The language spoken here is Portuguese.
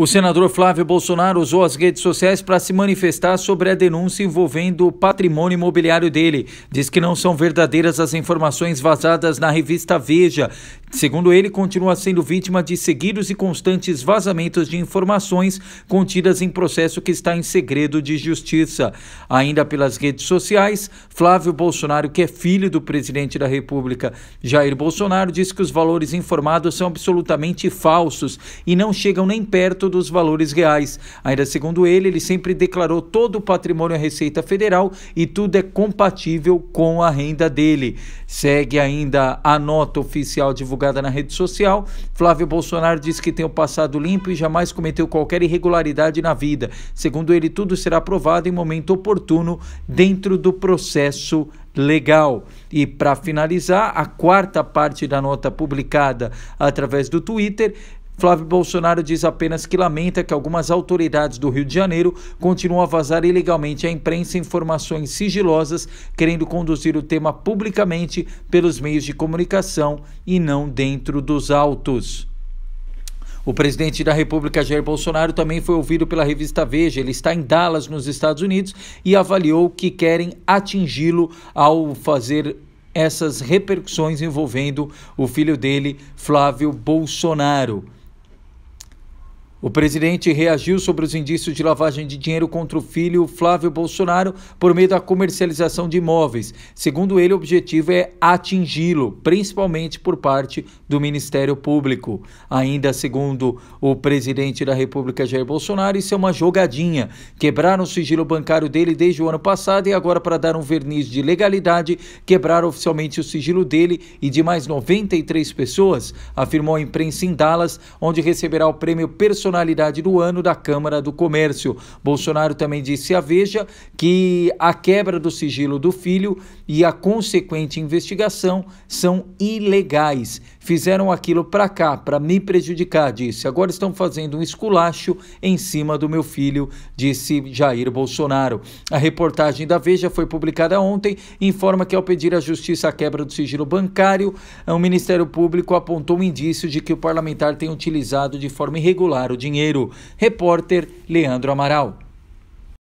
O senador Flávio Bolsonaro usou as redes sociais para se manifestar sobre a denúncia envolvendo o patrimônio imobiliário dele. Diz que não são verdadeiras as informações vazadas na revista Veja Segundo ele, continua sendo vítima de seguidos e constantes vazamentos de informações contidas em processo que está em segredo de justiça. Ainda pelas redes sociais, Flávio Bolsonaro, que é filho do presidente da República, Jair Bolsonaro, diz que os valores informados são absolutamente falsos e não chegam nem perto dos valores reais. Ainda segundo ele, ele sempre declarou todo o patrimônio à Receita Federal e tudo é compatível com a renda dele. Segue ainda a nota oficial divulgada divulgada na rede social, Flávio Bolsonaro diz que tem o um passado limpo e jamais cometeu qualquer irregularidade na vida. Segundo ele, tudo será provado em momento oportuno dentro do processo legal. E para finalizar, a quarta parte da nota publicada através do Twitter Flávio Bolsonaro diz apenas que lamenta que algumas autoridades do Rio de Janeiro continuam a vazar ilegalmente à imprensa informações sigilosas, querendo conduzir o tema publicamente pelos meios de comunicação e não dentro dos autos. O presidente da República, Jair Bolsonaro, também foi ouvido pela revista Veja. Ele está em Dallas, nos Estados Unidos, e avaliou que querem atingi-lo ao fazer essas repercussões envolvendo o filho dele, Flávio Bolsonaro. O presidente reagiu sobre os indícios de lavagem de dinheiro contra o filho Flávio Bolsonaro por meio da comercialização de imóveis. Segundo ele, o objetivo é atingi-lo, principalmente por parte do Ministério Público. Ainda segundo o presidente da República Jair Bolsonaro, isso é uma jogadinha. Quebraram o sigilo bancário dele desde o ano passado e agora, para dar um verniz de legalidade, quebraram oficialmente o sigilo dele e de mais 93 pessoas, afirmou a imprensa em Dallas, onde receberá o prêmio personal personalidade do ano da Câmara do Comércio. Bolsonaro também disse à Veja que a quebra do sigilo do filho e a consequente investigação são ilegais Fizeram aquilo para cá, para me prejudicar, disse. Agora estão fazendo um esculacho em cima do meu filho, disse Jair Bolsonaro. A reportagem da Veja foi publicada ontem e informa que, ao pedir à justiça a quebra do sigilo bancário, o Ministério Público apontou um indício de que o parlamentar tem utilizado de forma irregular o dinheiro. Repórter Leandro Amaral.